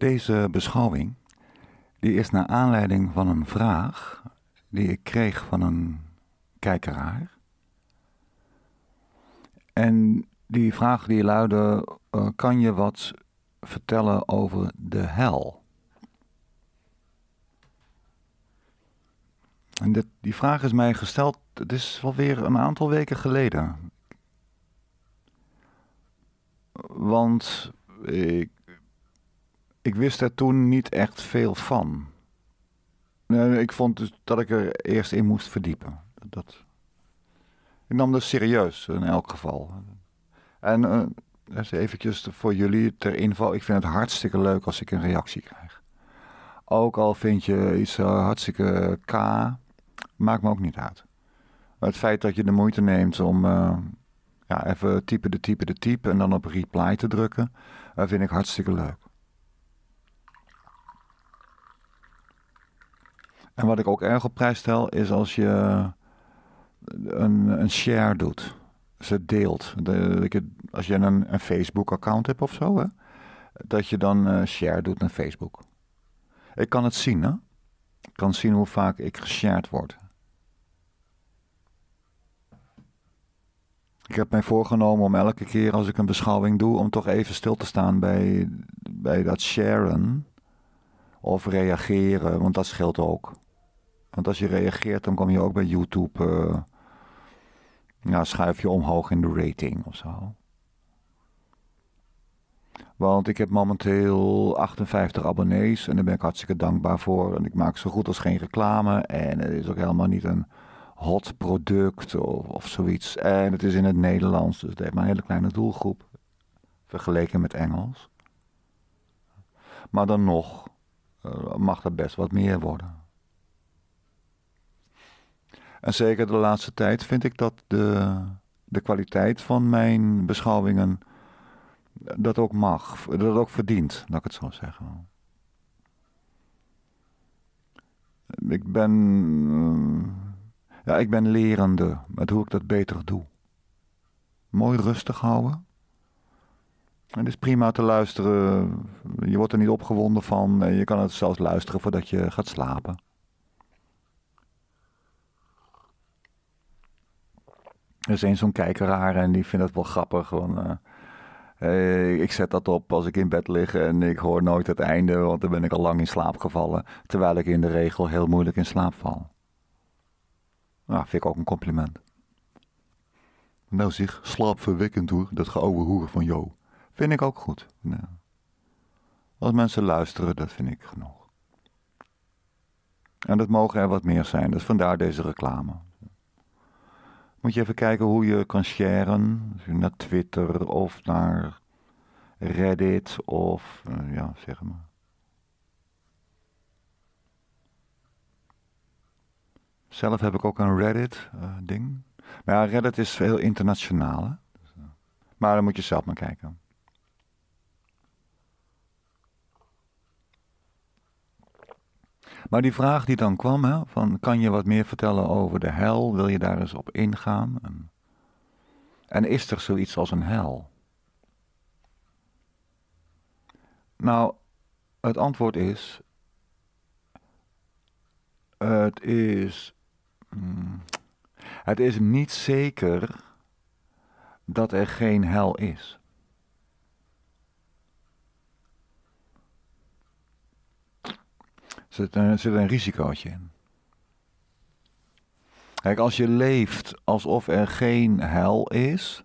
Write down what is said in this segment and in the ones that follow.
Deze beschouwing die is naar aanleiding van een vraag die ik kreeg van een kijkeraar. En die vraag die luidde: eh, kan je wat vertellen over de hel? En die vraag is mij gesteld, het is wel weer een aantal weken geleden. Want ik ik wist daar toen niet echt veel van. Ik vond dus dat ik er eerst in moest verdiepen. Dat... Ik nam dat serieus in elk geval. En uh, voor jullie ter info. Ik vind het hartstikke leuk als ik een reactie krijg. Ook al vind je iets eh, hartstikke k, maakt me ook niet uit. Maar het feit dat je de moeite neemt om eh, ja, even typen de type de type en dan op reply te drukken, vind ik hartstikke leuk. En wat ik ook erg op prijs stel, is als je een, een share doet. Ze deelt. De, als je een, een Facebook-account hebt of zo, hè, dat je dan eh, share doet naar Facebook. Ik kan het zien, hè? Ik kan zien hoe vaak ik geshared word. Ik heb mij voorgenomen om elke keer als ik een beschouwing doe, om toch even stil te staan bij, bij dat sharen. Of reageren, want dat scheelt ook. Want als je reageert, dan kom je ook bij YouTube. Uh, nou, schuif je omhoog in de rating of zo. Want ik heb momenteel 58 abonnees en daar ben ik hartstikke dankbaar voor. En ik maak zo goed als geen reclame. En het is ook helemaal niet een hot product of, of zoiets. En het is in het Nederlands, dus het heeft maar een hele kleine doelgroep. Vergeleken met Engels. Maar dan nog, eh, mag dat best wat meer worden. En zeker de laatste tijd vind ik dat de, de kwaliteit van mijn beschouwingen eh, dat ook mag, dat ook verdient, laat ik het zo zeggen. Eh, ik ben, ja, ik ben lerende met hoe ik dat beter doe. Mooi rustig houden. Het is prima te luisteren. Je wordt er niet opgewonden van. Je kan het zelfs luisteren voordat je gaat slapen. Er is één zo'n kijkeraar en die vindt het wel grappig. Gewoon, eh, ik zet dat op als ik in bed lig en ik hoor nooit het einde, want dan ben ik al lang in slaap gevallen. Terwijl ik in de regel heel moeilijk in slaap val. Nou, vind ik ook een compliment. Nou zeg, slaapverwekkend hoor, dat geouwe hoeren van jou. Vind ik ook goed. Als mensen luisteren, dat vind ik genoeg. En dat mogen er wat meer zijn, dus vandaar deze reclame. Moet je even kijken hoe je kan sharen. naar Twitter of naar Reddit of eh, ja, zeg maar. Zelf heb ik ook een Reddit-ding. Eh, maar ja, Reddit is heel internationaal. Hè? Maar dan moet je zelf maar kijken. Maar die vraag die dan kwam, hè, van kan je wat meer vertellen over de hel? Wil je daar eens op ingaan? En, en is er zoiets als een hel? Nou, het antwoord is, het is, hmm, het is niet zeker dat er geen hel is. zit een, zit een risicootje in. Kijk, als je leeft alsof er geen hel is,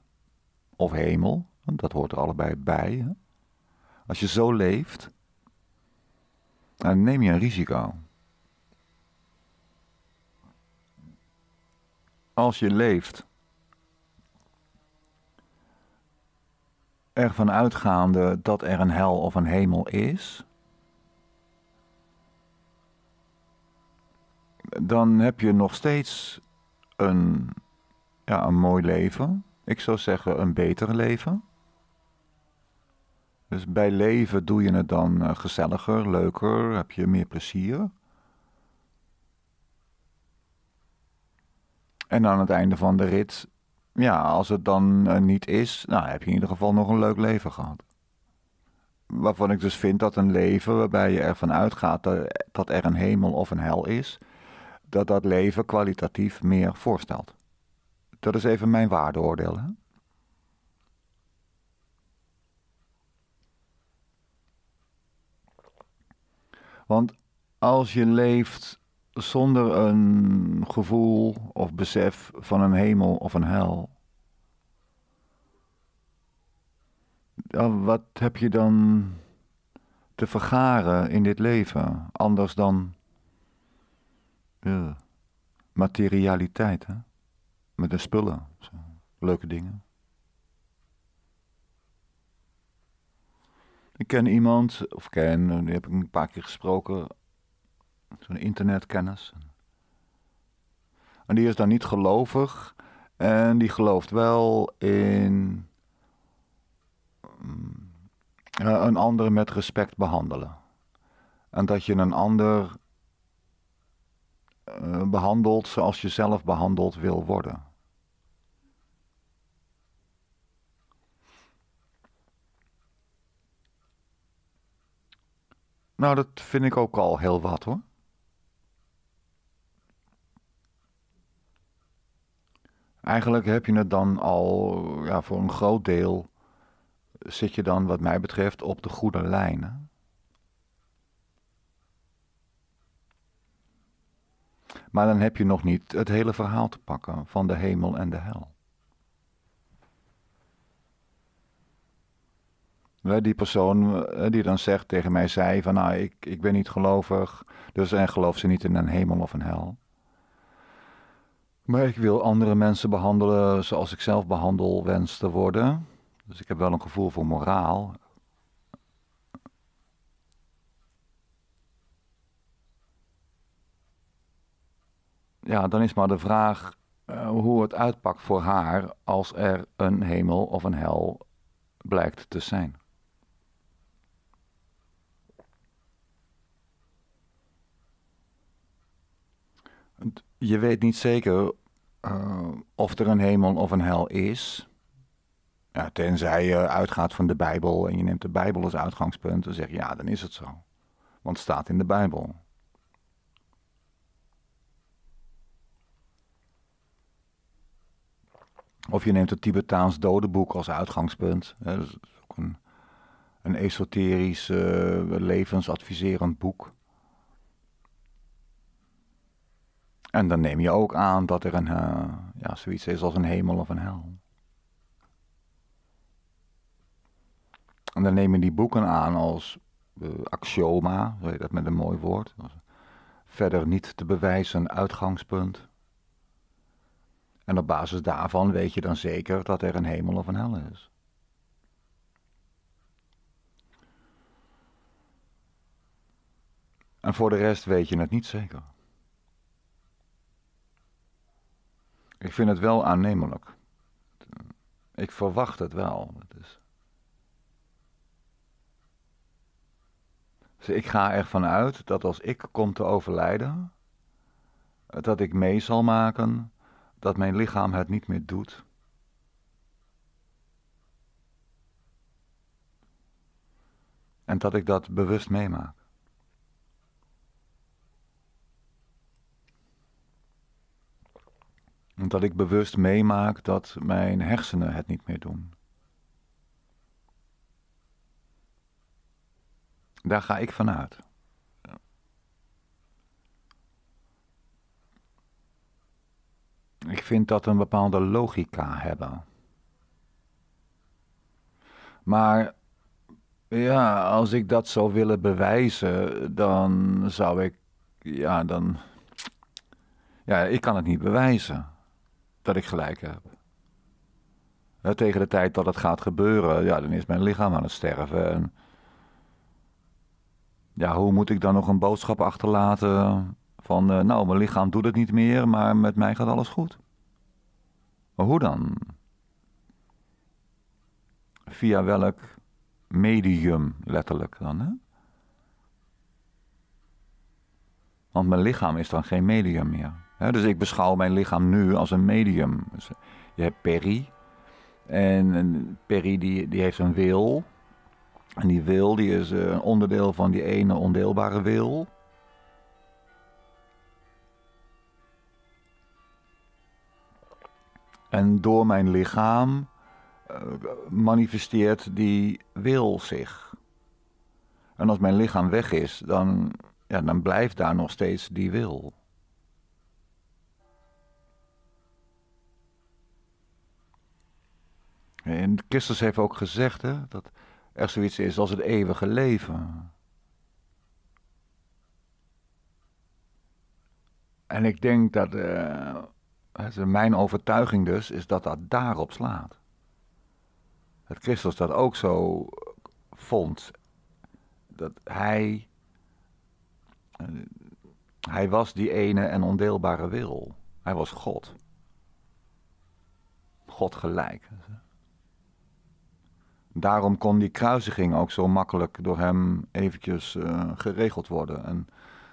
of hemel, dat hoort er allebei bij. Hè? Als je zo leeft, dan neem je een risico. Als je leeft, ervan uitgaande dat er een hel of een hemel is, dan heb je nog steeds een, ja, een mooi leven. Ik zou zeggen een beter leven. Dus bij leven doe je het dan eh, gezelliger, leuker, heb je meer plezier. En aan het einde van de rit, ja, als het dan eh, niet is, nou, heb je in ieder geval nog een leuk leven gehad. Waarvan ik dus vind dat een leven waarbij je ervan uitgaat dat er een hemel of een hel is, dat dat leven kwalitatief meer voorstelt. Dat is even mijn waardeoordeel. Want als je leeft zonder een gevoel of besef van een hemel of een hel, wat heb je dan te vergaren in dit leven anders dan ja. Materialiteit, hè? Met de spullen. Zo. Leuke dingen. Ik ken iemand, of ken, die heb ik een paar keer gesproken, zo'n internetkennis. En die is dan niet gelovig en die gelooft wel in mm, een ander met respect behandelen. En dat je een ander eh, behandeld zoals je zelf behandeld wil worden. Nou, dat vind ik ook al heel wat hoor. Eigenlijk heb je het dan al, ja, voor een groot deel zit je dan wat mij betreft op de goede lijnen. Maar dan heb je nog niet het hele verhaal te pakken van de hemel en de hel. Die persoon eh, die dan zegt tegen mij zei van nou ik, ik ben niet gelovig, dus en geloof ze niet in een hemel of een hel. Maar ik wil andere mensen behandelen zoals ik zelf behandel, wens te worden. Dus ik heb wel een gevoel voor moraal. ja, dan is maar de vraag eh, hoe het uitpakt voor haar als er een hemel of een hel blijkt te zijn. Je weet niet zeker eh, of er een hemel of een hel is. Ja, tenzij je uitgaat van de Bijbel en je neemt de Bijbel als uitgangspunt en zeg je ja, dan is het zo. Want het staat in de Bijbel. Of je neemt het Tibetaans dodenboek als uitgangspunt. Dat dus is ook een, een esoterisch uh, levensadviserend boek. En dan neem je ook aan dat er een, eh, ja, zoiets is als een hemel of een hel. En dan nemen die boeken aan als eh, axioma, zo heet dat met een mooi woord. Verder niet te bewijzen uitgangspunt. En op basis daarvan weet je dan zeker dat er een hemel of een hel is. En voor de rest weet je het niet zeker. Ik vind het wel aannemelijk. Ik verwacht het wel. Dus ik ga ervan uit dat als ik kom te overlijden, dat ik mee zal maken dat mijn lichaam het niet meer doet. En dat ik dat bewust meemaak. En dat ik bewust meemaak dat mijn hersenen het niet meer doen. Daar ga ik vanuit. Ik vind dat een bepaalde logica hebben. Maar ja, als ik dat zou willen bewijzen, dan zou ik. Ja, dan. Ja, ik kan het niet bewijzen dat ik gelijk heb. Tegen de tijd dat het gaat gebeuren, ja, dan is mijn lichaam aan het sterven. ja, hoe moet ik dan nog een boodschap achterlaten van, eh, nou, mijn lichaam doet het niet meer, maar met mij gaat alles goed? Hoe dan? Via welk medium letterlijk dan? Hè? Want mijn lichaam is dan geen medium meer. Hè? dus ik beschouw mijn lichaam nu als een medium. Dus, eh, je hebt peri. En peri die, die heeft een wil. En die wil die is een eh, onderdeel van die ene ondeelbare wil. En door mijn lichaam eh, manifesteert die wil zich. En als mijn lichaam weg is, dan, ja, dan blijft daar nog steeds die wil. En Christus heeft ook gezegd hè, dat er zoiets is als het eeuwige leven. En ik denk dat eh, mijn overtuiging dus is dat dat daarop slaat. Dat Christus dat ook zo vond. Dat hij. Eh, hij was die ene en ondeelbare wil. Hij was God. God gelijk. Daarom kon die kruisiging ook zo makkelijk door hem eventjes eh, geregeld worden. En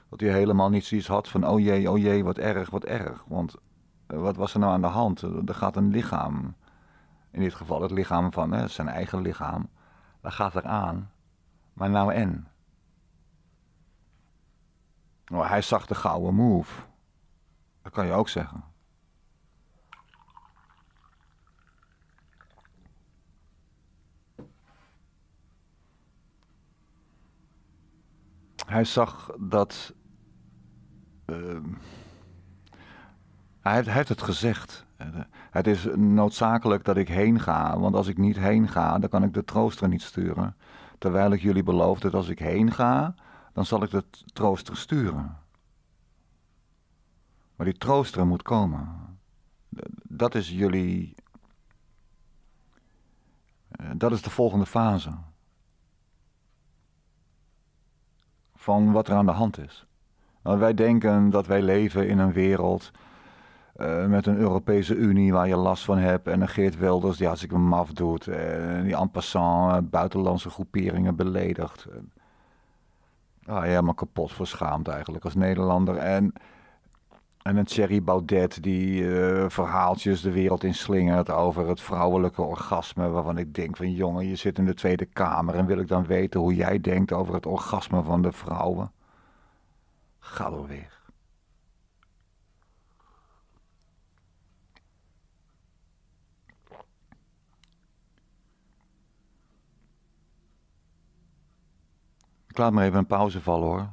dat hij helemaal niet zoiets had van: oh jee, oh jee, wat erg, wat erg. Want wat was er nou aan de hand? Er gaat een lichaam, in dit geval het lichaam van hè, zijn eigen lichaam, dat gaat er aan. Maar nou en? Nou, hij zag de gouden move. Dat kan je ook zeggen. Hij zag dat. Ehm, hij, heeft het gezegd. Eh, het is noodzakelijk dat ik heen ga, want als ik niet heen ga, dan kan ik de trooster niet sturen. Terwijl ik jullie beloofde dat als ik heen ga, dan zal ik de trooster sturen. Maar die trooster moet komen. Dat is jullie. Eh, dat is de volgende fase. Van wat er aan de hand is. Want nou, wij denken dat wij leven in een wereld eh, met een Europese Unie waar je last van hebt. En een Geert Wilders die hartstikke maf doet. En die en passant eh, buitenlandse groeperingen beledigt. Eh, ah, helemaal kapot verschaamd eigenlijk als Nederlander. En, en een Thierry Baudet die verhaaltjes de wereld in over het vrouwelijke orgasme. Waarvan ik denk van jongen, je zit in de Tweede Kamer. En wil ik dan weten hoe jij denkt over het orgasme van de vrouwen? Ga er weer. Ik laat maar even een pauze vallen hoor.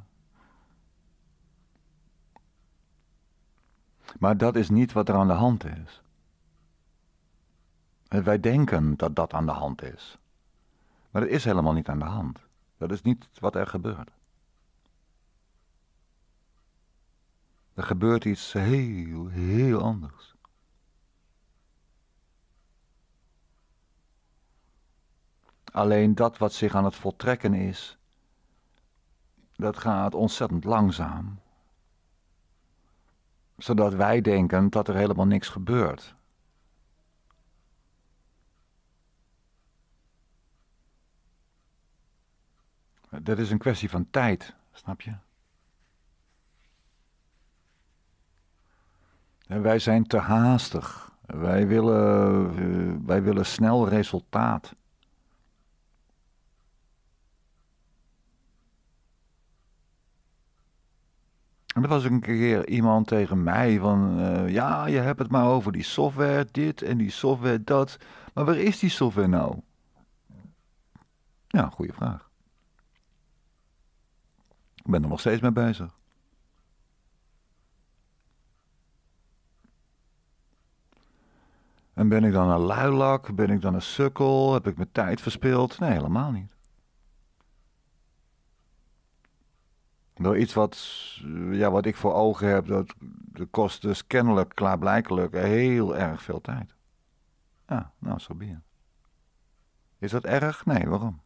Maar dat is niet wat er aan de hand is. Eh, wij denken dat dat aan de hand is. Maar dat is helemaal niet aan de hand. Dat is niet wat er gebeurt. Er gebeurt iets heel, heel anders. Alleen dat wat zich aan het voltrekken is, dat gaat ontzettend langzaam. Zodat wij denken dat er helemaal niks gebeurt. Dat is een kwestie van tijd, snap je? En wij zijn te haastig. Wij willen, eh, wij willen snel resultaat. En er was een keer iemand tegen mij van, eh, ja, je hebt het maar over die software, dit en die software, dat. Maar waar is die software nou? Ja, goede vraag. Ik ben er nog steeds mee bezig. En ben ik dan een luilak? Ben ik dan een sukkel? Heb ik mijn tijd verspild? Nee, helemaal niet. wel nou, iets wat, eh, ja, wat ik voor ogen heb, dat, kost dus kennelijk, klaarblijkelijk heel erg veel tijd. Ja, nou, zo so be Is dat erg? Nee, waarom?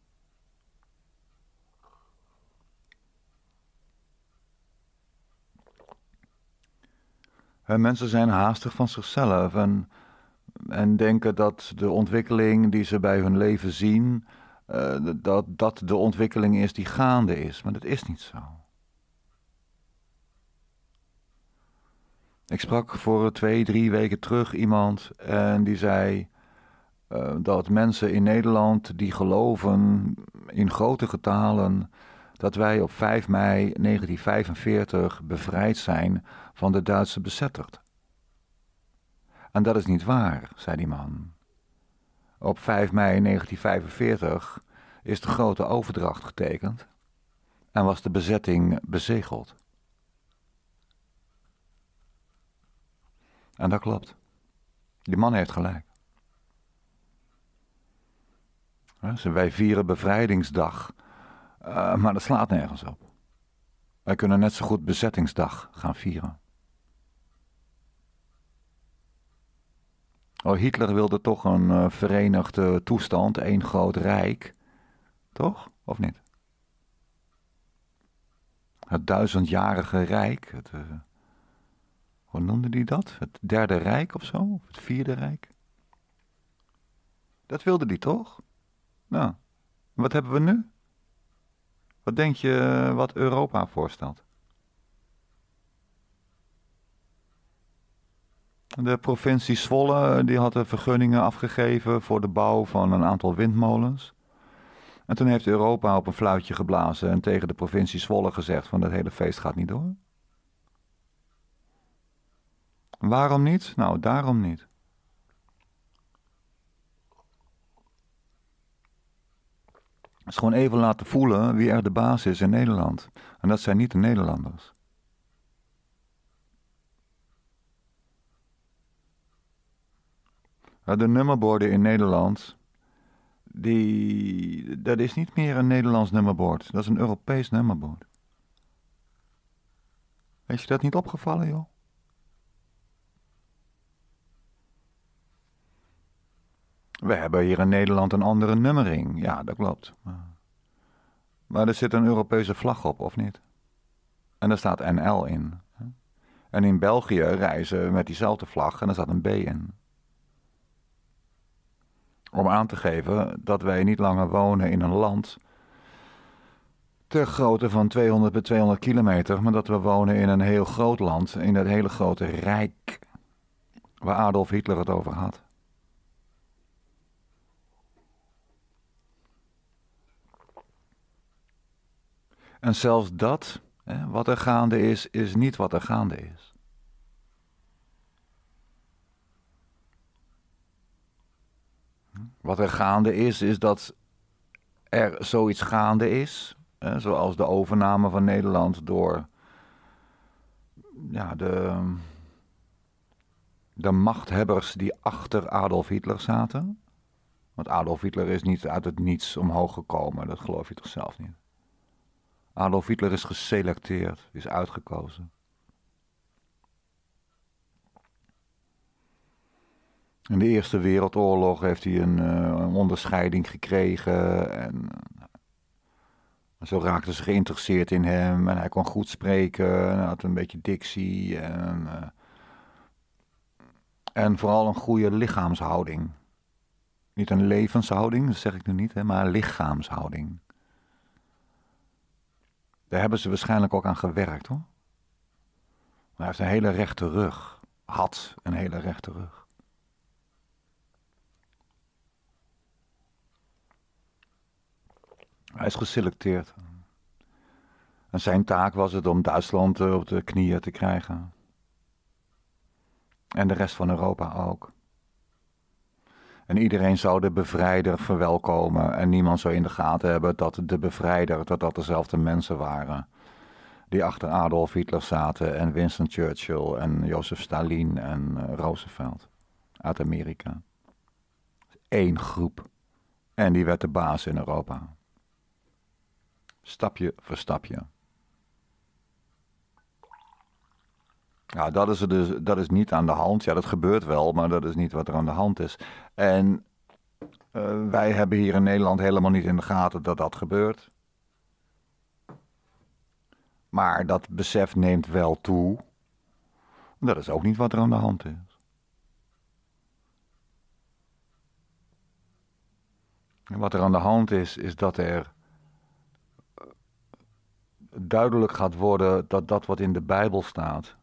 mensen zijn haastig van zichzelf en, en denken dat de ontwikkeling die ze bij hun leven zien, eh, dat dat de ontwikkeling is die gaande is. Maar dat is niet zo. Ik sprak voor twee, drie weken terug iemand en die zei eh, dat mensen in Nederland die geloven in grote getalen dat wij op 5 mei 1945 bevrijd zijn van de Duitse bezetterd. En dat is niet waar, zei die man. Op 5 mei 1945 is de grote overdracht getekend en was de bezetting bezegeld. En dat klopt. Die man heeft gelijk. Wij vieren bevrijdingsdag, eh, maar dat slaat nergens op. Wij kunnen net zo goed bezettingsdag gaan vieren. Oh, Hitler wilde toch een eh, verenigde toestand, één groot rijk. Toch? Of niet? Het duizendjarige rijk, het, eh, hoe noemde die dat? Het Derde Rijk of zo? Of het Vierde Rijk? Dat wilde die toch? Nou, wat hebben we nu? Wat denk je eh, wat Europa voorstelt? De provincie Zwolle eh, die had de vergunningen afgegeven voor de bouw van een aantal windmolens. En toen heeft Europa op een fluitje geblazen en tegen de provincie Zwolle gezegd van dat hele feest gaat niet door. Waarom niet? Nou, daarom niet. Het is gewoon even laten voelen wie er de baas is in Nederland. En dat zijn niet de Nederlanders. De nummerborden in Nederland, die, dat is niet meer een Nederlands nummerbord. Dat is een Europees nummerbord. Is je dat niet opgevallen, joh? We hebben hier in Nederland een andere nummering. Ja, dat klopt. Maar er zit een Europese vlag op, of niet? En daar staat NL in. En in België reizen we met diezelfde vlag en er staat een B in. Om aan te geven dat wij niet langer wonen in een land ter grootte van 200 bij 200 kilometer, maar dat we wonen in een heel groot land, in dat hele grote rijk waar Adolf Hitler het over had. En zelfs dat, hè, wat er gaande is, is niet wat er gaande is. Wat er gaande is, is dat er zoiets gaande is, hè, zoals de overname van Nederland door ja, de, de machthebbers die achter Adolf Hitler zaten. Want Adolf Hitler is niet uit het niets omhoog gekomen, dat geloof je toch zelf niet? Adolf Hitler is geselecteerd, is uitgekozen. In de Eerste Wereldoorlog heeft hij een, eh, onderscheiding gekregen. En zo raakten ze geïnteresseerd in hem. En hij kon goed spreken, en had een beetje dictie. En, eh, en vooral een goede lichaamshouding. Niet een levenshouding, dat zeg ik nu niet, hè, maar een lichaamshouding. Daar hebben ze waarschijnlijk ook aan gewerkt hoor. hij heeft een hele rechte rug. Had een hele rechte rug. Hij is geselecteerd. En zijn taak was het om Duitsland eh, op de knieën te krijgen. En de rest van Europa ook. En iedereen zou de bevrijder verwelkomen. En niemand zou in de gaten hebben dat de bevrijder, dat dat dezelfde mensen waren. Die achter Adolf Hitler zaten en Winston Churchill en Jozef Stalin en eh, Roosevelt uit Amerika. Eén groep. En die werd de baas in Europa. Stapje voor stapje. ja nou, dat is, er dus, dat is niet aan de hand. Ja, dat gebeurt wel, maar dat is niet wat er aan de hand is. En eh, wij hebben hier in Nederland helemaal niet in de gaten dat dat gebeurt. Maar dat besef neemt wel toe. Dat is ook niet wat er aan de hand is. wat er aan de hand is, is dat er eh, duidelijk gaat worden dat dat wat in de Bijbel staat,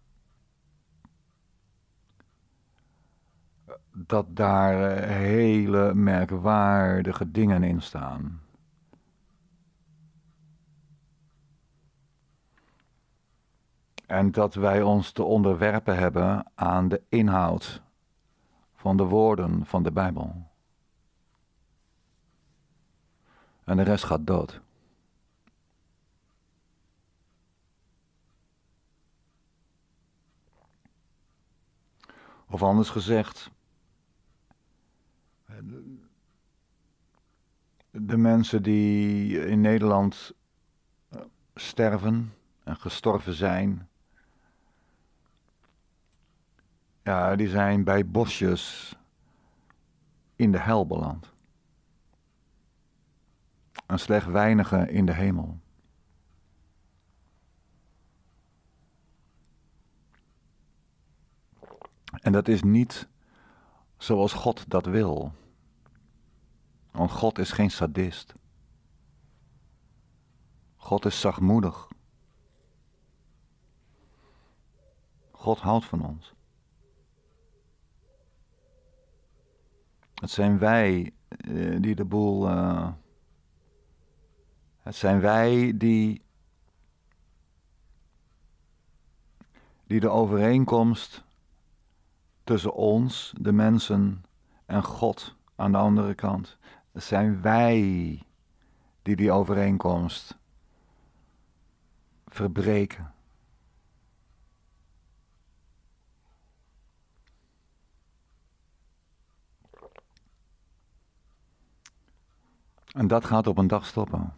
dat daar eh, hele merkwaardige dingen in staan. En dat wij ons te onderwerpen hebben aan de inhoud van de woorden van de Bijbel. En de rest gaat dood. Of anders gezegd, de mensen die in Nederland eh, sterven en gestorven zijn. Ja, die zijn bij bosjes in de hel beland. En slechts weinigen in de hemel. En dat is niet zoals God dat wil. Want God is geen sadist. God is zachtmoedig. God houdt van ons. Het zijn wij eh, die de boel. Eh, het zijn wij die. die de overeenkomst tussen ons, de mensen, en God aan de andere kant zijn wij die die overeenkomst verbreken. En dat gaat op een dag stoppen.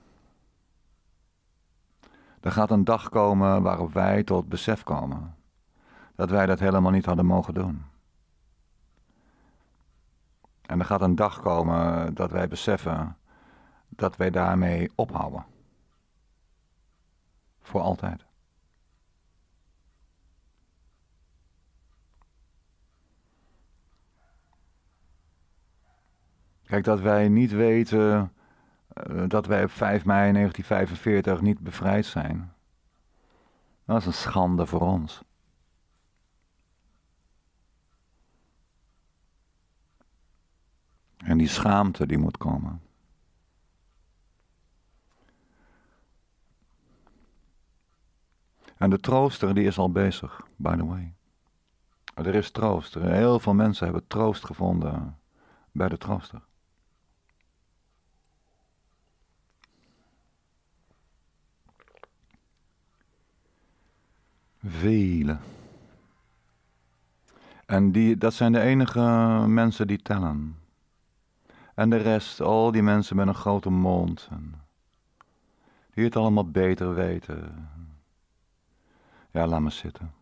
Er gaat een dag komen waarop wij tot besef komen dat wij dat helemaal niet hadden mogen doen. En er gaat een dag komen dat wij beseffen dat wij daarmee ophouden. Voor altijd. Kijk, dat wij niet weten eh, dat wij op 5 mei 1945 niet bevrijd zijn. Dat is een schande voor ons. En die schaamte die moet komen. En de trooster die is al bezig, by the way. Er is trooster. Heel veel mensen hebben troost gevonden bij de trooster. Vele. En die, dat zijn de enige mensen die tellen. En de rest, al die mensen met een grote mond. die het allemaal beter weten. Ja, laat me zitten.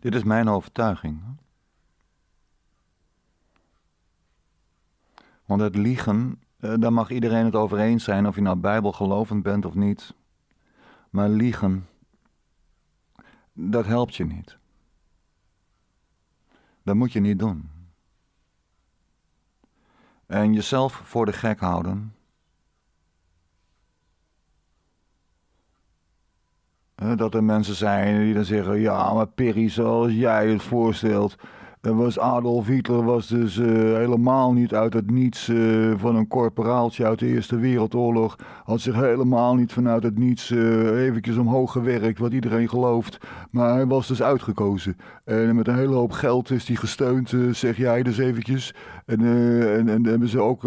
Dit is mijn overtuiging. Want het liegen, eh, daar mag iedereen het over eens zijn of je nou bijbelgelovend bent of niet. Maar liegen dat helpt je niet. Dat moet je niet doen. En jezelf voor de gek houden. Dat er mensen zijn die dan zeggen: Ja, maar Perry, zoals jij het voorstelt, was Adolf Hitler was dus eh, helemaal niet uit het niets eh, van een korporaaltje uit de Eerste Wereldoorlog. Had zich helemaal niet vanuit het niets uh, eventjes omhoog gewerkt, wat iedereen gelooft. Maar hij was dus uitgekozen. En met een hele hoop geld is hij gesteund, zeg jij dus eventjes. En, en, en, hebben ze ook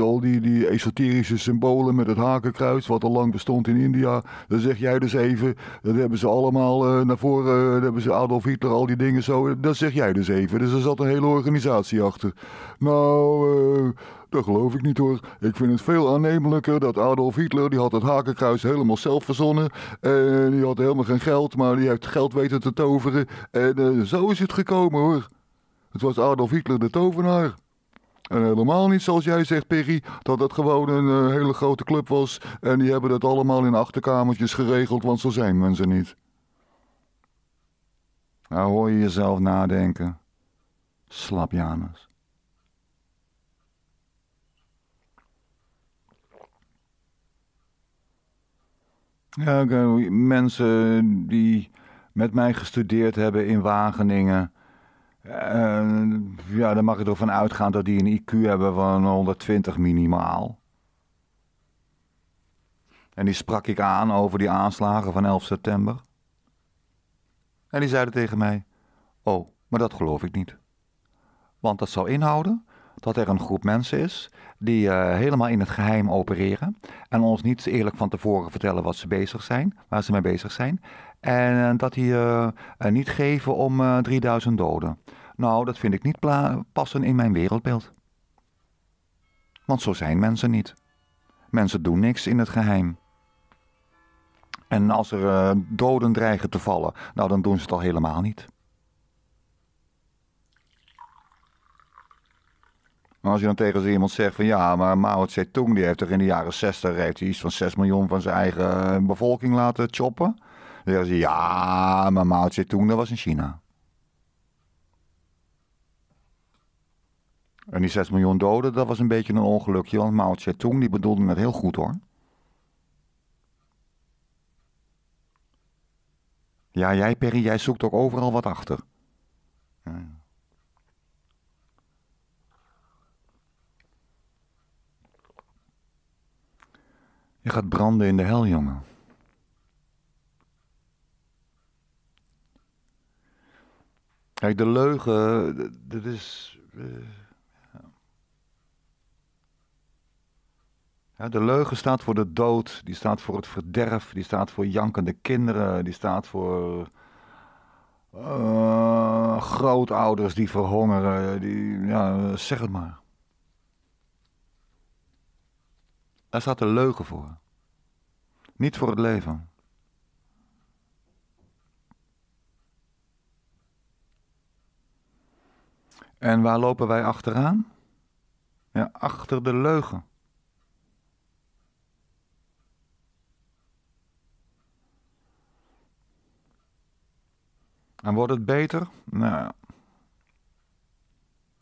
al die, die esoterische symbolen met het hakenkruis, wat al lang bestond in India. Dan zeg jij dus even, dat hebben ze allemaal naar voren, hebben ze Adolf Hitler, al die dingen zo. Dat zeg jij dus even. Dus er zat een hele organisatie achter. Nou, eh, dat geloof ik niet hoor. Ik vind het veel aannemelijker dat Adolf Hitler, die had het hakenkruis helemaal zelf verzonnen. En eh, die had helemaal geen geld, maar die heeft geld weten te toveren. En eh, zo is het gekomen hoor. Het was Adolf Hitler de tovenaar. En helemaal niet zoals jij zegt, Piggy, dat het gewoon een hele grote club was. En die hebben dat allemaal in achterkamertjes geregeld, want zo zijn mensen niet. Nou hoor je jezelf nadenken. Slapjanus. Ja, mensen die met mij gestudeerd hebben in Wageningen. Uh, ja, dan mag je ervan uitgaan dat die een IQ hebben van 120 minimaal. En die sprak ik aan over die aanslagen van 11 september. En die zeiden tegen mij: Oh, maar dat geloof ik niet. Want dat zou inhouden dat er een groep mensen is die eh, helemaal in het geheim opereren en ons niet eerlijk van tevoren vertellen wat ze bezig zijn, waar ze mee bezig zijn. En eh, dat die eh, niet geven om 3000 doden. Nou, dat vind ik niet passen in mijn wereldbeeld. Want zo zijn mensen niet. Mensen doen niks in het geheim. En als er doden dreigen te vallen, nou dan doen ze het al helemaal niet. Maar als je dan tegen zo iemand zegt van ja, maar Mao Tse-tung die heeft er in de jaren 60 heeft hij iets van 6 miljoen van zijn eigen eh, bevolking laten choppen. Dan zeggen je ja, maar Mao Tse-tung dat was in China. En die 6 miljoen doden, dat was een beetje een ongelukje, want Mao Tse-tung die bedoelde het heel goed hoor. Ja, jij Perry, jij zoekt ook overal wat achter. Ja. Je gaat branden in de hel, jongen. Kijk, de leugen, dat is. Eh, ja. de leugen staat voor de dood, die staat voor het verderf, die staat voor jankende kinderen, die staat voor. Eh, grootouders die verhongeren, die, ja, zeg het maar. Daar staat de leugen voor. Niet voor het leven. En waar lopen wij achteraan? Ja, achter de leugen. En wordt het beter? Nou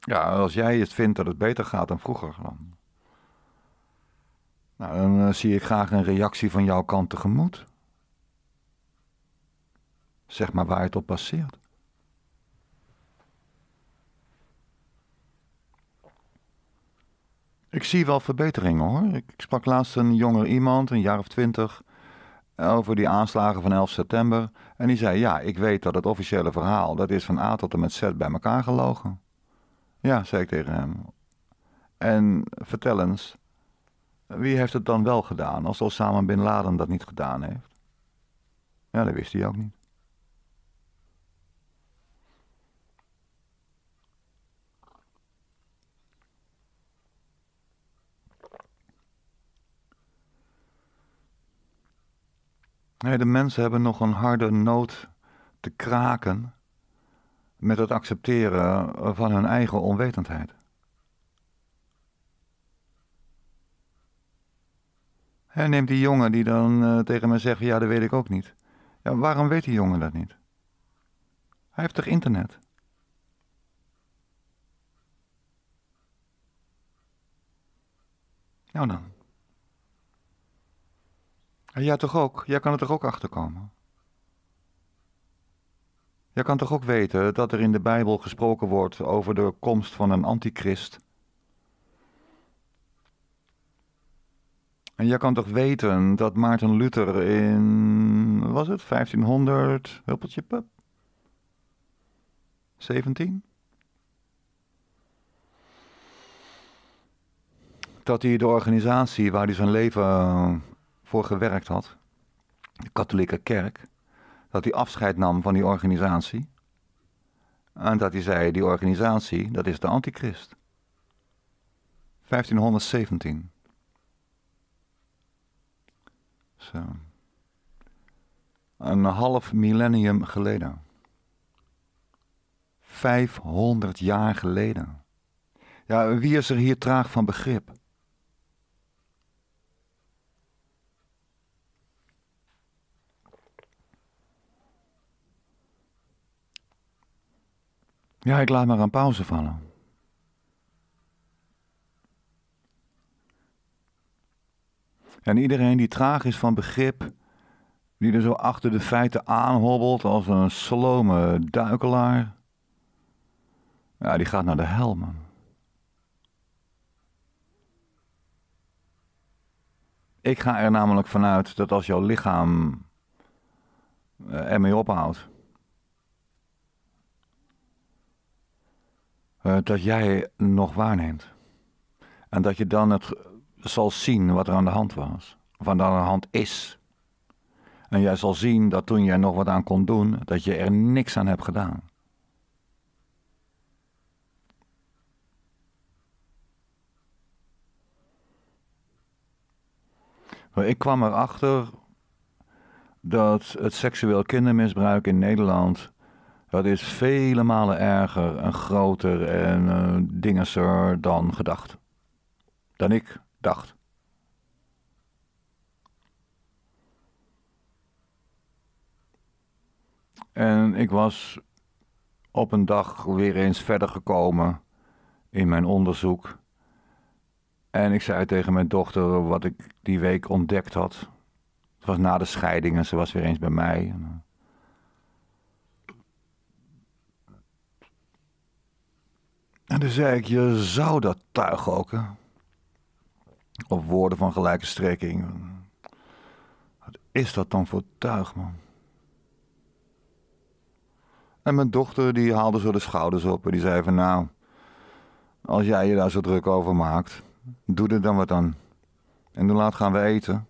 ja, als jij het vindt dat het beter gaat dan vroeger, dan nou, dan eh, zie ik graag een reactie van jouw kant tegemoet. Zeg maar waar het op baseert. Ik zie wel verbeteringen hoor. Ik sprak laatst een jonger iemand, een jaar of twintig, over die aanslagen van 11 september. En die zei: Ja, ik weet dat het officiële verhaal dat is van A tot en met Z bij elkaar gelogen. Ja, zei ik tegen hem. En vertel eens, wie heeft het dan wel gedaan als Osama Bin Laden dat niet gedaan heeft? Ja, dat wist hij ook niet. Nee, de mensen hebben nog een harde nood te kraken met het accepteren van hun eigen onwetendheid. En neemt die jongen die dan eh, tegen mij zegt: Ja, dat weet ik ook niet. Ja, waarom weet die jongen dat niet? Hij heeft toch internet? Nou dan. En jij toch ook? Jij kan er toch ook achterkomen? Jij kan toch ook weten dat er in de Bijbel gesproken wordt over de komst van een antichrist? En jij kan toch weten dat Maarten Luther in, was het, 1500, huppeltje pup, 17? Dat hij de organisatie waar hij zijn leven eh, voor gewerkt had, de katholieke kerk, dat hij afscheid nam van die organisatie. En dat hij zei, die organisatie, dat is de antichrist. 1517. Zo. Een half millennium geleden. 500 jaar geleden. Ja, wie is er hier traag van begrip? Ja, ik laat maar een pauze vallen. En iedereen die traag is van begrip, die er zo achter de feiten aanhobbelt als een slome duikelaar, ja, die gaat naar de hel, man. Ik ga er namelijk vanuit dat als jouw lichaam eh, ermee ophoudt, eh, dat jij nog waarneemt. En dat je dan het zal zien wat er aan de hand was, er aan de hand is. En jij zal zien dat toen jij nog wat aan kon doen, dat je er niks aan hebt gedaan. Maar ik kwam erachter dat het seksueel kindermisbruik in Nederland. dat is vele malen erger en groter en uh, eh, dingenser dan gedacht. Dan ik dacht. En ik was op een dag weer eens verder gekomen in mijn onderzoek. En ik zei tegen mijn dochter wat ik die week ontdekt had. Het was na de scheiding en ze was weer eens bij mij. En eh, toen zei ik, je zou dat tuig ook, hè? Of woorden van gelijke strekking. Wat is dat dan voor tuig, man? En mijn dochter die haalde zo de schouders op en die zei van nou, als jij je daar zo druk over maakt, doe er dan wat aan. En dan laat gaan we eten.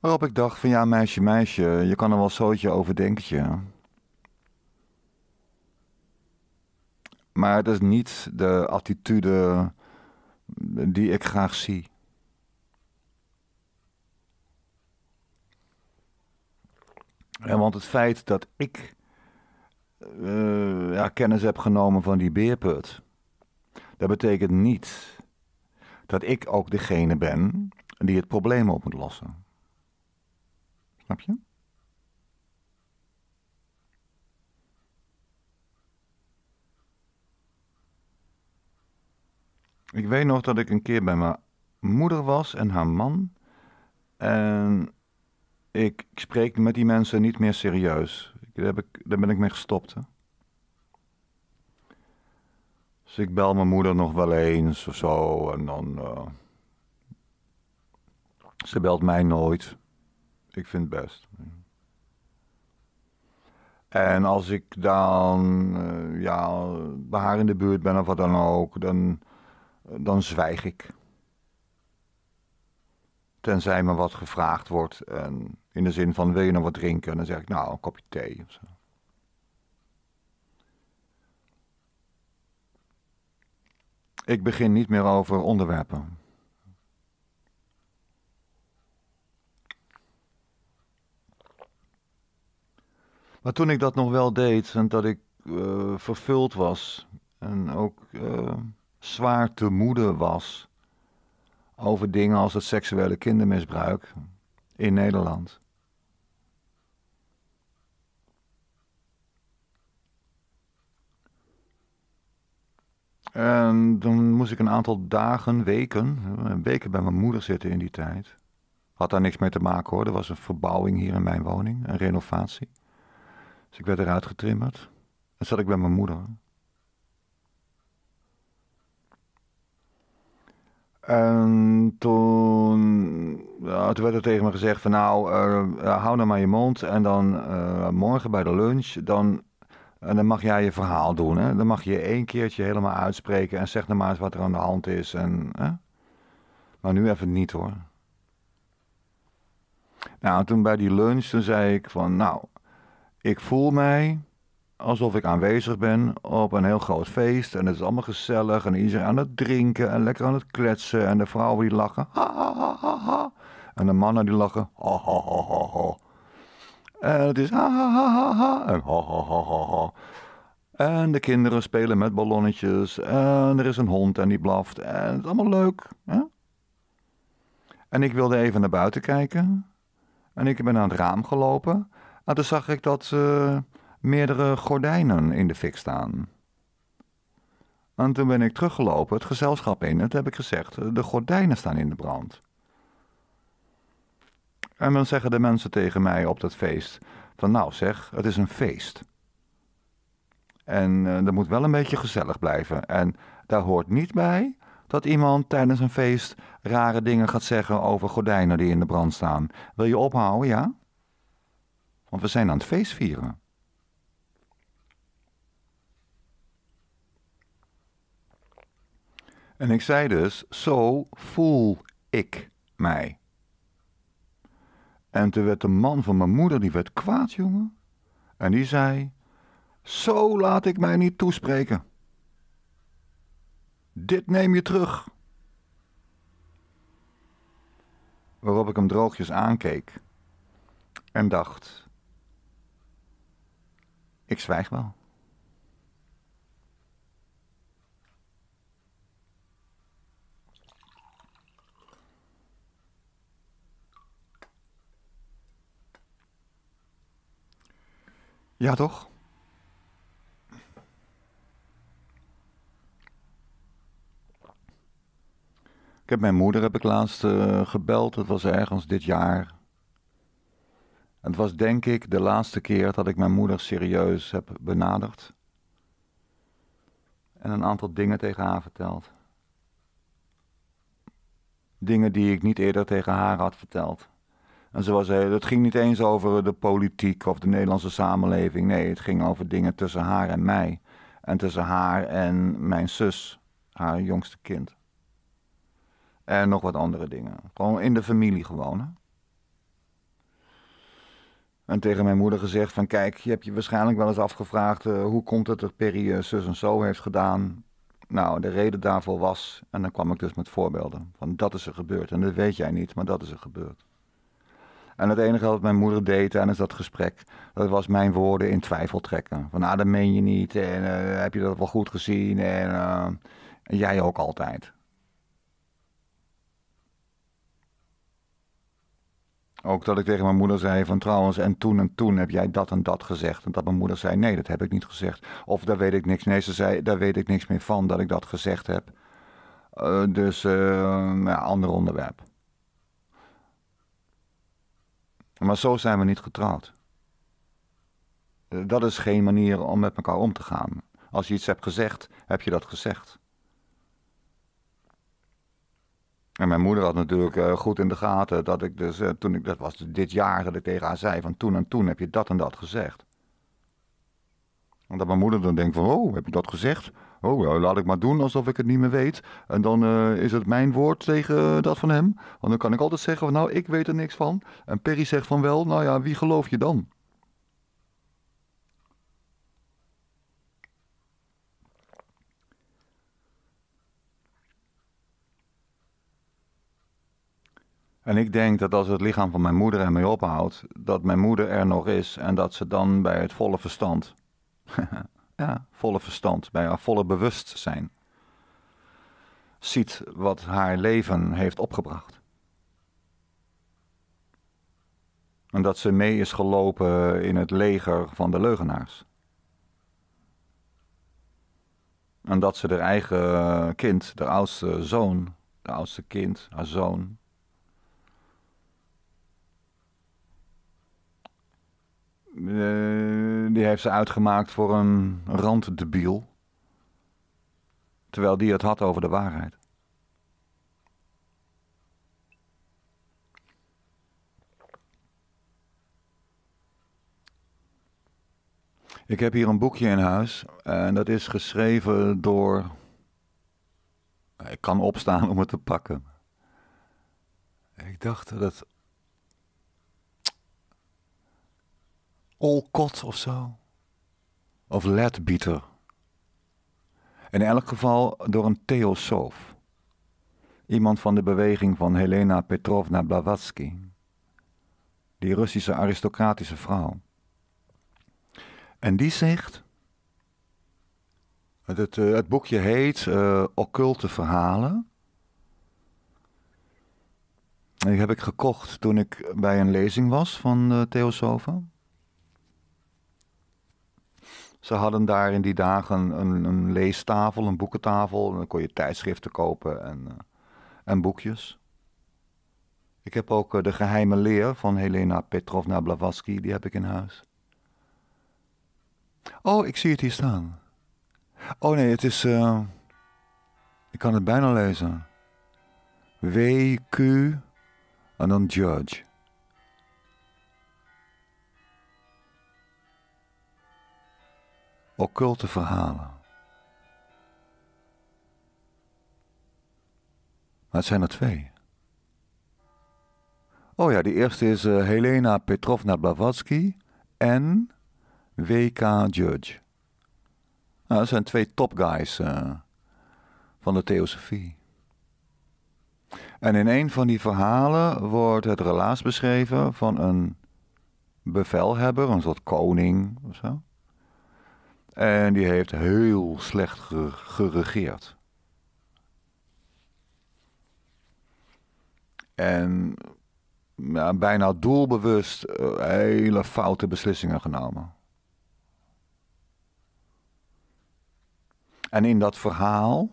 Waarop ik dacht van ja meisje, meisje, je kan er wel zootje over denken. Maar het is niet de attitude die ik graag zie. En want het feit dat ik eh, ja, kennis heb genomen van die beerput, dat betekent niet dat ik ook degene ben die het probleem op moet lossen. Snap je? Ik weet nog dat ik een keer bij mijn moeder was en haar man. En ik, ik spreek met die mensen niet meer serieus. Daar, heb ik, daar ben ik mee gestopt. Hè? Dus ik bel mijn moeder nog wel eens of zo. En dan. Eh, ze belt mij nooit. Ik vind het best. En als ik dan eh, ja, bij haar in de buurt ben of wat dan ook, dan dan zwijg ik. Tenzij me wat gevraagd wordt. En in de zin van: wil je nog wat drinken? En dan zeg ik: nou, een kopje thee of zo. Ik begin niet meer over onderwerpen. Maar toen ik dat nog wel deed en dat ik eh, vervuld was en ook. Eh, zwaar te moede was over dingen als het seksuele kindermisbruik in Nederland. En dan moest ik een aantal dagen, weken, weken bij mijn moeder zitten in die tijd. Had daar niks mee te maken hoor. Er was een verbouwing hier in mijn woning, een renovatie. Dus ik werd eruit getrimmerd. En zat ik bij mijn moeder. En ehm, toen, ja, werd er tegen me gezegd van nou, eh, hou nou maar je mond en dan eh, morgen bij de lunch, dan, dan mag jij je verhaal doen. Hè? Dan mag je één keertje helemaal uitspreken en zeg nou maar eens wat er aan de hand is. En, hè? Maar nu even niet hoor. Nou, toen bij die lunch, toen zei ik van nou, ik voel mij alsof ik aanwezig ben op een heel groot feest. En het is allemaal gezellig en iedereen aan het drinken en lekker aan het kletsen. En de vrouwen die lachen. Ha, ha, ha, ha. En de mannen die lachen. Ha, ha, ha, ha, ha. En het is ha, ha, ha, ha, ha. En ha, ha, ha, ha, ha. En de kinderen spelen met ballonnetjes. En er is een hond en die blaft. En het is allemaal leuk. Hè? En ik wilde even naar buiten kijken. En ik ben aan het raam gelopen. En toen zag ik dat meerdere gordijnen in de fik staan. En toen ben ik teruggelopen, het gezelschap in, en heb ik gezegd: de gordijnen staan in de brand. En dan zeggen de mensen tegen mij op dat feest: van nou zeg, het is een feest. En eh, dat moet wel een beetje gezellig blijven. En daar hoort niet bij dat iemand tijdens een feest rare dingen gaat zeggen over gordijnen die in de brand staan. Wil je ophouden, ja? Want we zijn aan het feest vieren. En ik zei dus, zo voel ik mij. En toen werd de man van mijn moeder, die werd kwaad, jongen. En die zei, zo laat ik mij niet toespreken. Dit neem je terug. Waarop ik hem droogjes aankeek en dacht: Ik zwijg wel. Ja, toch? Ik heb mijn moeder heb ik laatst eh, gebeld. Het was ergens dit jaar. Het was denk ik de laatste keer dat ik mijn moeder serieus heb benaderd. En een aantal dingen tegen haar verteld. Dingen die ik niet eerder tegen haar had verteld. En ze hij, eh, het ging niet eens over de politiek of de Nederlandse samenleving. Nee, het ging over dingen tussen haar en mij. En tussen haar en mijn zus, haar jongste kind. En nog wat andere dingen. Gewoon in de familie gewoon. En tegen mijn moeder gezegd van kijk, je hebt je waarschijnlijk wel eens afgevraagd... Eh, hoe komt het dat Perry eh, zus en zo heeft gedaan? Nou, de reden daarvoor was... en dan kwam ik dus met voorbeelden. Van dat is er gebeurd. En dat weet jij niet, maar dat is er gebeurd. En het enige wat mijn moeder deed tijdens dat gesprek, dat was mijn woorden in twijfel trekken. Van, ah, dat meen je niet. En eh, heb je dat wel goed gezien? Eh, en, jij ook altijd. Ook dat ik tegen mijn moeder zei van trouwens, en toen en toen heb jij dat en dat gezegd. En dat mijn moeder zei, nee, dat heb ik niet gezegd. Of daar weet ik niks. Nee, ze zei, daar weet ik niks meer van dat ik dat gezegd heb. Eh, dus, uh, ja, ander onderwerp. Maar zo zijn we niet getrouwd. Dat is geen manier om met elkaar om te gaan. Als je iets hebt gezegd, heb je dat gezegd. En mijn moeder had natuurlijk eh, goed in de gaten dat ik dus, eh, toen ik, dat was dus dit jaar, dat ik tegen haar zei van toen en toen heb je dat en dat gezegd. Omdat mijn moeder dan denkt van, oh, heb ik dat gezegd? oh ja, nou, laat ik maar doen alsof ik het niet meer weet. En dan eh, is het mijn woord tegen eh, dat van hem. Want dan kan ik altijd zeggen, nou, ik weet er niks van. En Perry zegt van wel, nou ja, wie geloof je dan? En ik denk dat als het lichaam van mijn moeder ermee ophoudt, dat mijn moeder er nog is en dat ze dan bij het volle verstand ja, volle verstand, bij haar volle bewustzijn ziet wat haar leven heeft opgebracht. En dat ze mee is gelopen in het leger van de leugenaars. En dat ze haar eigen kind, de oudste zoon, de oudste kind, haar zoon, Eh, die heeft ze uitgemaakt voor een randdebiel. Terwijl die het had over de waarheid. Ik heb hier een boekje in huis. En dat is geschreven door. Nou, ik kan opstaan om het te pakken. Ik dacht dat Olcott of zo. Of Leadbeater. In elk geval door een theosoof. Iemand van de beweging van Helena Petrovna Blavatsky. Die Russische aristocratische vrouw. En die zegt. Het, het eh, boekje heet uh, Occulte Verhalen. Die heb ik gekocht toen ik bij een lezing was van de eh, theosofen. Ze hadden daar in die dagen een, een leestafel, een boekentafel. En dan kon je tijdschriften kopen en, eh, en boekjes. Ik heb ook eh, De Geheime Leer van Helena Petrovna Blavatsky, die heb ik in huis. Oh, ik zie het hier staan. Oh nee, het is... Eh, ik kan het bijna lezen. W, Q en dan Judge. occulte verhalen. Maar het zijn er twee. Oh ja, de eerste is eh, Helena Petrovna Blavatsky en W.K. Judge. Nou, dat zijn twee topguys uh, eh, van de theosofie. En in een van die verhalen wordt het relaas beschreven van een bevelhebber, een soort koning of zo. En die heeft heel slecht geregeerd. En ja, bijna doelbewust eh, hele foute beslissingen genomen. En in dat verhaal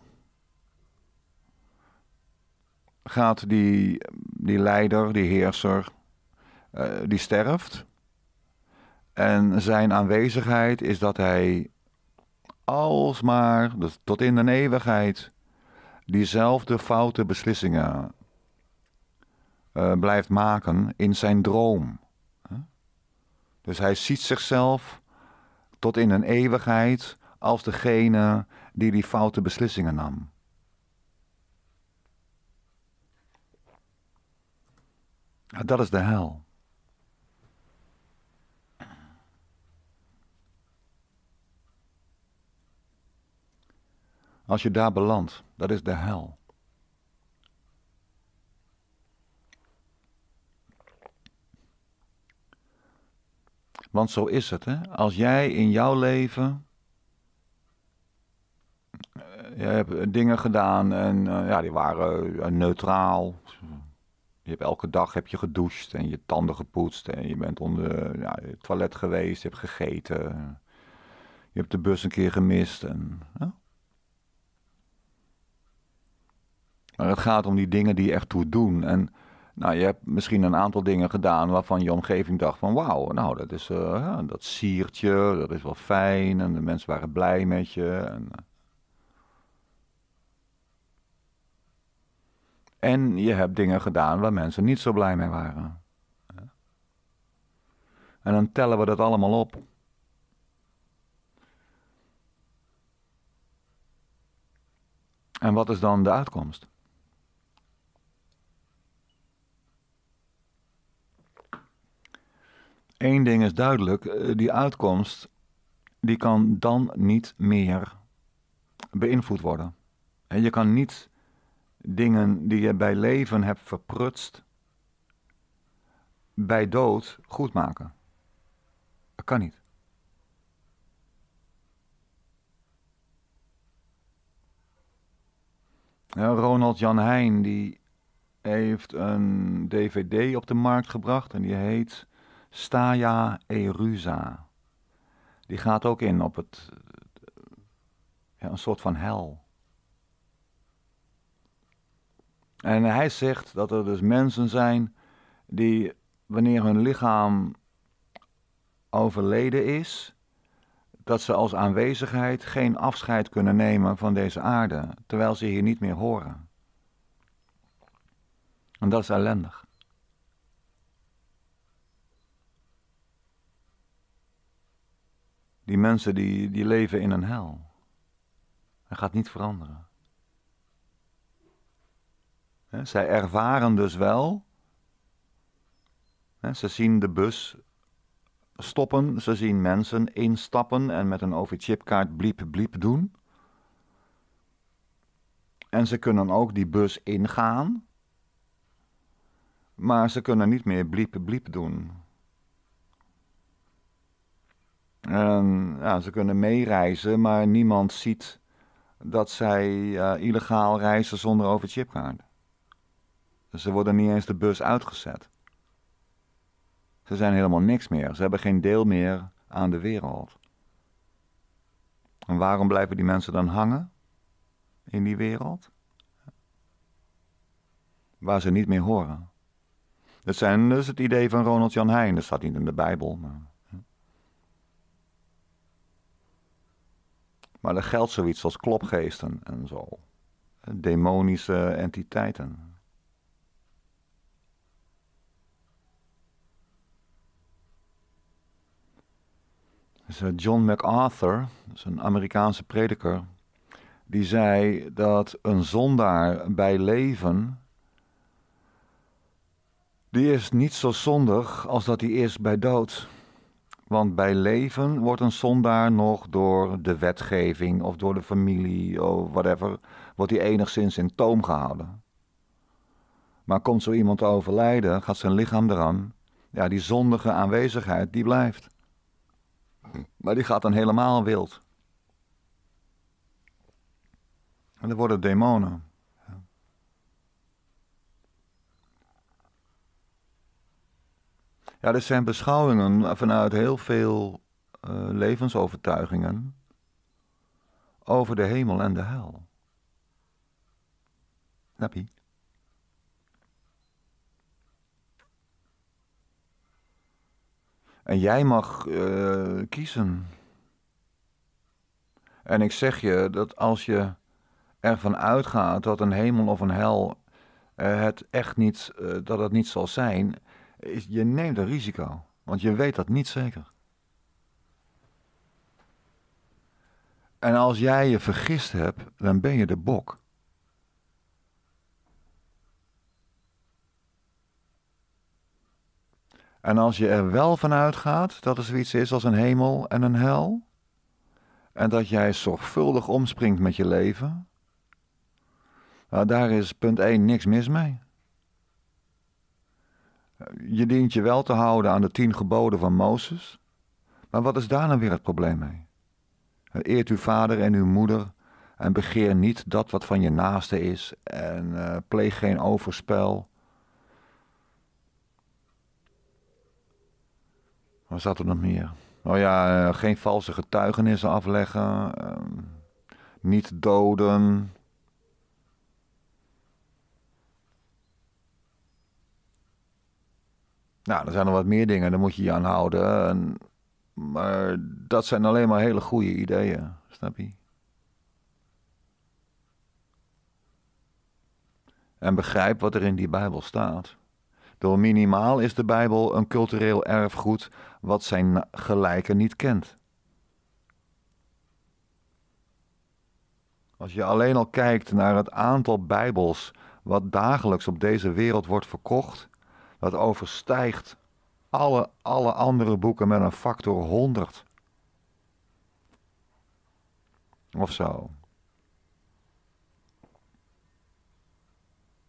gaat die, die leider, die heerser, eh, die sterft. En zijn aanwezigheid is dat hij alsmaar, dus tot in de eeuwigheid, diezelfde foute beslissingen eh, blijft maken in zijn droom. Dus hij ziet zichzelf tot in een eeuwigheid als degene die die foute beslissingen nam. Dat is de hel. Als je daar belandt, dat is de hel. Want zo is het. Hè? Als jij in jouw leven. Eh, je hebt eh, dingen gedaan en eh, ja, die waren neutraal. Je hebt elke dag heb je gedoucht en je tanden gepoetst en je bent onder ja, het toilet geweest, je hebt gegeten. Je hebt de bus een keer gemist en ja, Maar het gaat om die dingen die echt toe doen. En nou, je hebt misschien een aantal dingen gedaan waarvan je omgeving dacht van wauw, nou dat is eh, ja, dat siert je, dat is wel fijn en de mensen waren blij met je. En, eh. en je hebt dingen gedaan waar mensen niet zo blij mee waren. En dan tellen we dat allemaal op. En wat is dan de uitkomst? Eén ding is duidelijk, eh, die uitkomst die kan dan niet meer beïnvloed worden. En je kan niet dingen die je bij leven hebt verprutst, bij dood goed maken. Dat kan niet. Ronald Jan Heijn die heeft een dvd op de markt gebracht en die heet Staya Erusa. Die gaat ook in op het, ja, een soort van hel. En hij zegt dat er dus mensen zijn die, wanneer hun lichaam overleden is, dat ze als aanwezigheid geen afscheid kunnen nemen van deze aarde, terwijl ze hier niet meer horen. En dat is ellendig. Die mensen die, die leven in een hel. Dat gaat niet veranderen. zij ervaren dus wel. ze zien de bus stoppen, ze zien mensen instappen en met een OV-chipkaart bliep bliep doen. En ze kunnen ook die bus ingaan, maar ze kunnen niet meer bliep bliep doen. En, ehm, ja, ze kunnen meereizen, maar niemand ziet dat zij eh, illegaal reizen zonder overchipkaart. Ze worden niet eens de bus uitgezet. Ze zijn helemaal niks meer. Ze hebben geen deel meer aan de wereld. En waarom blijven die mensen dan hangen in die wereld? Waar ze niet meer horen. Dat, zijn, dat dus het idee van Ronald Jan Heijn. Dat staat niet in de Bijbel. Maar... Maar er geldt zoiets als klopgeesten en zo. Demonische entiteiten. Dus, eh, John MacArthur, is dus een Amerikaanse prediker, die zei dat een zondaar bij leven, die is niet zo zondig als dat hij is bij dood. Want bij leven wordt een zondaar nog door de wetgeving of door de familie of whatever, wordt hij enigszins in toom gehouden. Maar komt zo iemand te overlijden, gaat zijn lichaam eraan, ja, die zondige aanwezigheid, die blijft. Maar die gaat dan helemaal wild. En dan worden demonen. Ja, er zijn beschouwingen vanuit heel veel eh, levensovertuigingen over de hemel en de hel. Nappie. En jij mag eh, kiezen. En ik zeg je dat als je ervan uitgaat dat een hemel of een hel eh, het echt niet, dat het niet zal zijn, je neemt een risico, want je weet dat niet zeker. En als jij je vergist hebt, dan ben je de bok. En als je er wel van uitgaat dat er zoiets is als een hemel en een hel, en dat jij zorgvuldig omspringt met je leven, nou, daar is punt 1 niks mis mee. Je dient je wel te houden aan de tien geboden van Mozes. Maar wat is daar dan nou weer het probleem mee? Eert uw vader en uw moeder en begeer niet dat wat van je naaste is en eh, pleeg geen overspel. Wat zat er nog meer? Oh ja, eh, geen valse getuigenissen afleggen, ehm, niet doden, Nou, er zijn nog wat meer dingen, daar moet je je aan houden. En, maar dat zijn alleen maar hele goede ideeën, snap je? En begrijp wat er in die Bijbel staat. Door minimaal is de Bijbel een cultureel erfgoed wat zijn gelijke niet kent. Als je alleen al kijkt naar het aantal Bijbels wat dagelijks op deze wereld wordt verkocht, dat overstijgt alle, alle andere boeken met een factor 100. Of zo.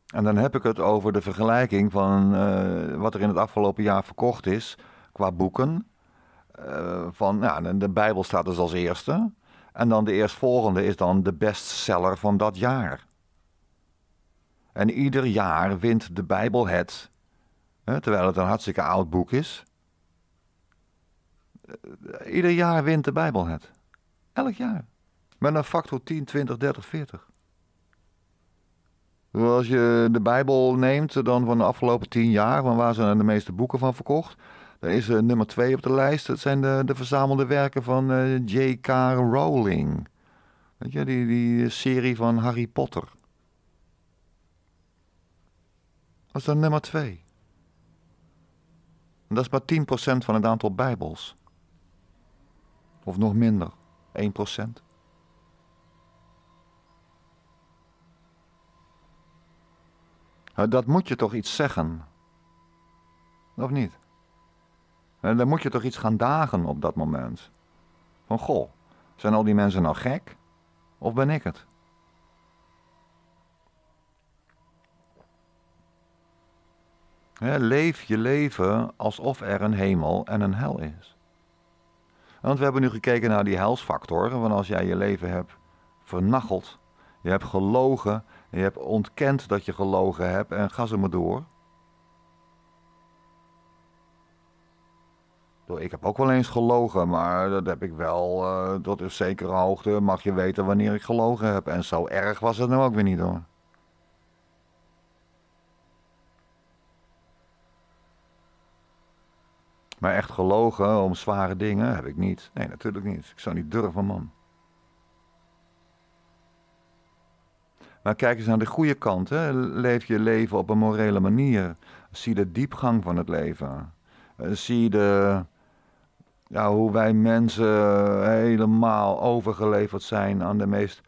En dan heb ik het over de vergelijking van eh, wat er in het afgelopen jaar verkocht is qua boeken. Eh, van, nou, de, de Bijbel staat dus als eerste. En dan de eerstvolgende is dan de bestseller van dat jaar. En ieder jaar wint de Bijbel het Hè, terwijl het een hartstikke oud boek is. Eh, ieder jaar wint de Bijbel het. Elk jaar. Met een factor 10, 20, 30, 40. Als je de Bijbel neemt, dan van de afgelopen tien jaar, van waar zijn de meeste boeken van verkocht, dan is er nummer twee op de lijst. Dat zijn de, de verzamelde werken van eh, J.K. Rowling. Weet je, die, die serie van Harry Potter. Dat is dan nummer twee dat is maar 10% van het aantal Bijbels. Of nog minder, 1%. Dat moet je toch iets zeggen? Of niet? dan moet je toch iets gaan dagen op dat moment. Van goh, zijn al die mensen nou gek? Of ben ik het? Leef je leven alsof er een hemel en een hel is. Want we hebben nu gekeken naar die helsfactoren. Want als jij je leven hebt vernacheld, je hebt gelogen, je hebt ontkend dat je gelogen hebt en ga ze maar door. Ik heb ook wel eens gelogen, maar dat heb ik wel uh, tot een zekere hoogte. Mag je weten wanneer ik gelogen heb. En zo erg was het nou ook weer niet hoor. Maar echt gelogen om zware dingen heb ik niet. Nee, natuurlijk niet. Ik zou niet durven, man. Maar kijk eens aan de goede kant. Hè? Leef je leven op een morele manier. Zie de diepgang van het leven. Eh, zie de, ja, hoe wij mensen eh, helemaal overgeleverd zijn aan de meest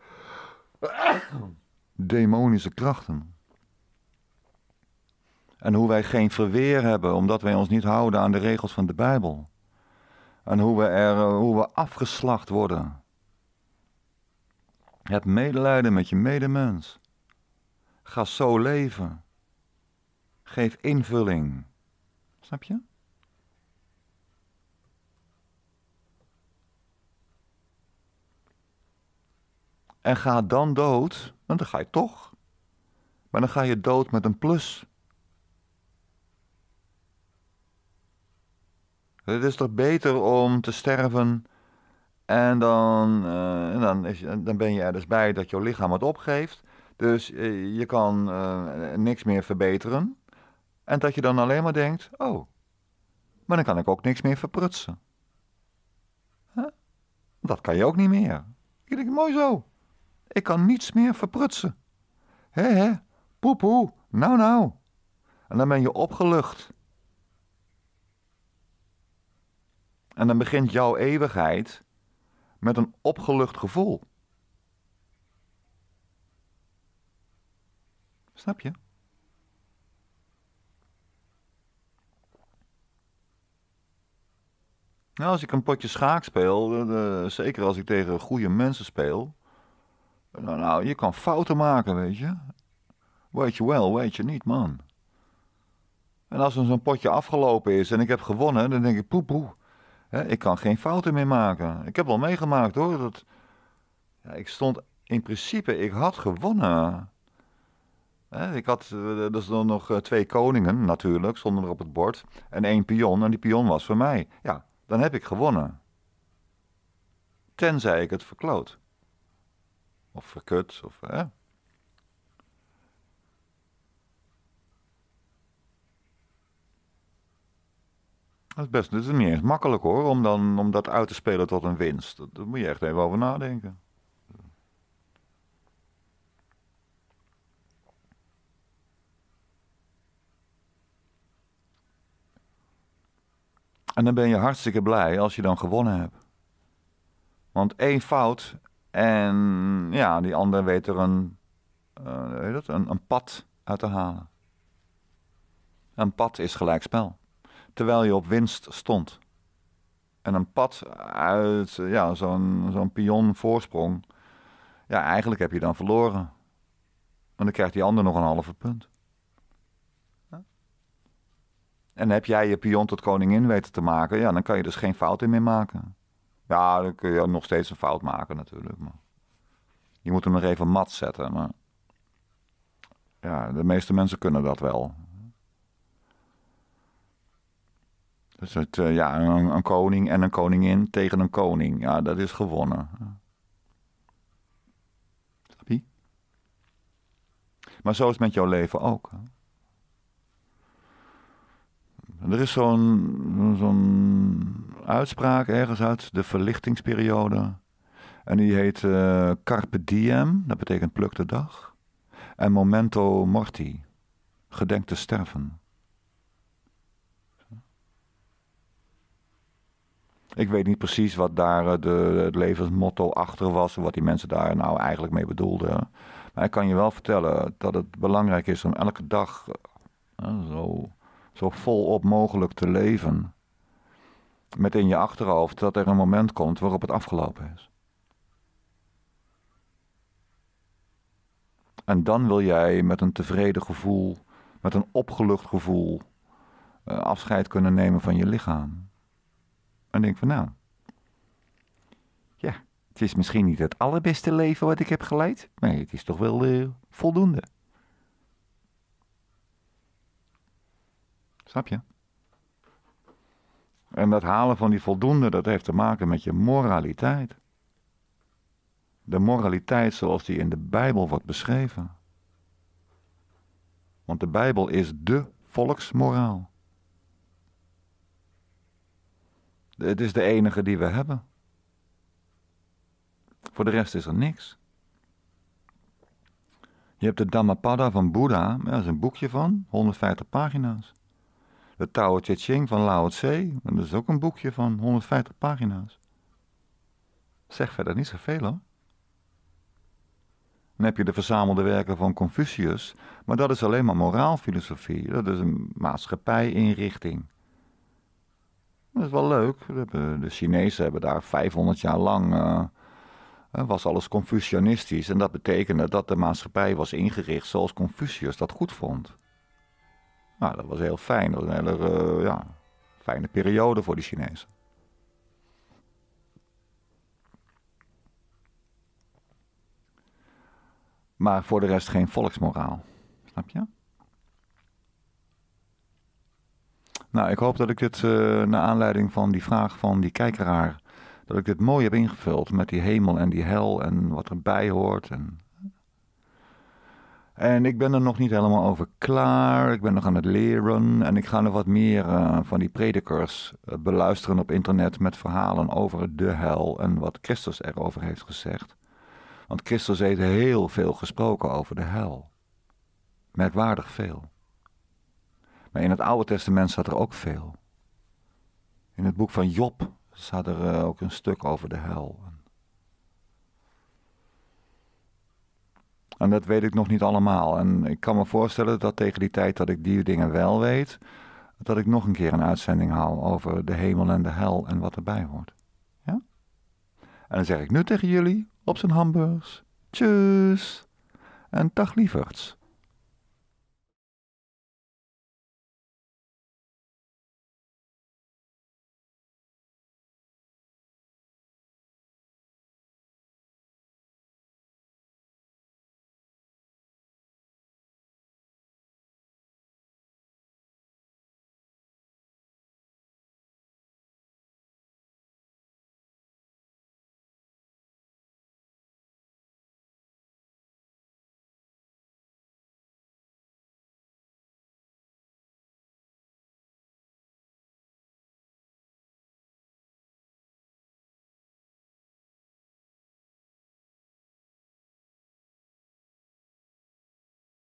demonische krachten. En hoe wij geen verweer hebben omdat wij ons niet houden aan de regels van de Bijbel. En hoe we, er, eh, hoe we afgeslacht worden. Heb medelijden met je medemens. Ga zo leven. Geef invulling. Snap je? En ga dan dood, want dan ga je toch. Maar dan ga je dood met een plus. Het is toch beter om te sterven en dan, eh, en dan, is, dan ben je er dus bij dat jouw lichaam het opgeeft. Dus eh, je kan eh, niks meer verbeteren. En dat je dan alleen maar denkt, oh, maar dan kan ik ook niks meer verprutsen. Dat kan je ook niet meer. Ik denk, mooi zo. Ik kan niets meer verprutsen. Hé, hé, poepoe, nou, nou. En dan ben je opgelucht. En dan begint jouw eeuwigheid met een opgelucht gevoel. Snap je? Nou, als ik een potje schaak speel, eh, zeker als ik tegen goede mensen speel. Nou, nou, je kan fouten maken, weet je. Weet je wel, weet je niet, man. En als er zo'n potje afgelopen is en ik heb gewonnen, dan denk ik, poepoe, ik kan geen fouten meer maken. Ik heb wel meegemaakt hoor. Dat, ja, ik stond in principe, ik had gewonnen. ik had, eh, er dus nog eh, twee koningen natuurlijk, stonden er op het bord. En één pion, en die pion was voor mij. Ja, dan heb ik gewonnen. Tenzij ik het verkloot. Of verkut, of... Hè? Dat is best is niet eens makkelijk hoor, om, dan, om dat uit te spelen tot een winst. Daar, moet je echt even over nadenken. En dan ben je hartstikke blij als je dan gewonnen hebt. Want één fout en ja, die ander weet er een, uh, eh, weet het, een, een pad uit te halen. Een pad is gelijk spel terwijl je op winst stond. En een pad uit ja, zo'n zo'n pion voorsprong. Ja, eigenlijk heb je dan verloren. Want dan krijgt die ander nog een halve punt. En heb jij je pion tot koningin weten te maken, ja, dan kan je dus geen fout in meer maken. Ja, dan kun je nog steeds een fout maken natuurlijk. Maar je moet hem nog even mat zetten. Maar ja, de meeste mensen kunnen dat wel. Dus het, eh, ja, een, koning en een koningin tegen een koning. Ja, dat is gewonnen. Snap Maar zo is het met jouw leven ook. Er is zo'n zo'n uitspraak ergens uit de verlichtingsperiode. En die heet eh, Carpe Diem, dat betekent pluk de dag. En Momento Morti, gedenk te sterven. Ik weet niet precies wat daar eh, de, het levensmotto achter was. Wat die mensen daar nou eigenlijk mee bedoelden. Maar ik kan je wel vertellen dat het belangrijk is om elke dag eh, zo, zo volop mogelijk te leven. Met in je achterhoofd dat er een moment komt waarop het afgelopen is. En dan wil jij met een tevreden gevoel, met een opgelucht gevoel, eh, afscheid kunnen nemen van je lichaam en denk van nou, ja, het is misschien niet het allerbeste leven wat ik heb geleid, maar het is toch wel eh, voldoende. Snap je? En dat halen van die voldoende, dat heeft te maken met je moraliteit. De moraliteit zoals die in de Bijbel wordt beschreven. Want de Bijbel is de volksmoraal. Het is de enige die we hebben. Voor de rest is er niks. Je hebt de Dhammapada van Boeddha, dat is een boekje van, 150 pagina's. De Tao Te Ching van Lao Tse, dat is ook een boekje van, 150 pagina's. Zeg verder niet zoveel hoor. Dan heb je de verzamelde werken van Confucius, maar dat is alleen maar moraalfilosofie, dat is een maatschappijinrichting. Dat is wel leuk. De Chinezen hebben daar 500 jaar lang. Eh, eh, was alles Confucianistisch. En dat betekende dat de maatschappij was ingericht zoals Confucius dat goed vond. Nou, dat was heel fijn. Dat was een hele eh, ja, fijne periode voor de Chinezen. Maar voor de rest geen volksmoraal. Snap je? Nou, ik hoop dat ik dit, uh, naar aanleiding van die vraag van die kijkeraar, dat ik dit mooi heb ingevuld met die hemel en die hel en wat erbij hoort. En, en ik ben er nog niet helemaal over klaar. Ik ben nog aan het leren en ik ga nog wat meer eh, van die predikers eh, beluisteren op internet met verhalen over de hel en wat Christus erover heeft gezegd. Want Christus heeft heel veel gesproken over de hel. Merkwaardig veel in het Oude Testament staat er ook veel. In het boek van Job staat er eh, ook een stuk over de hel. En dat weet ik nog niet allemaal. En ik kan me voorstellen dat tegen die tijd dat ik die dingen wel weet, dat ik nog een keer een uitzending hou over de hemel en de hel en wat erbij hoort. Ja? En dan zeg ik nu tegen jullie op zijn hamburgers. Tjus! En dag lieverds.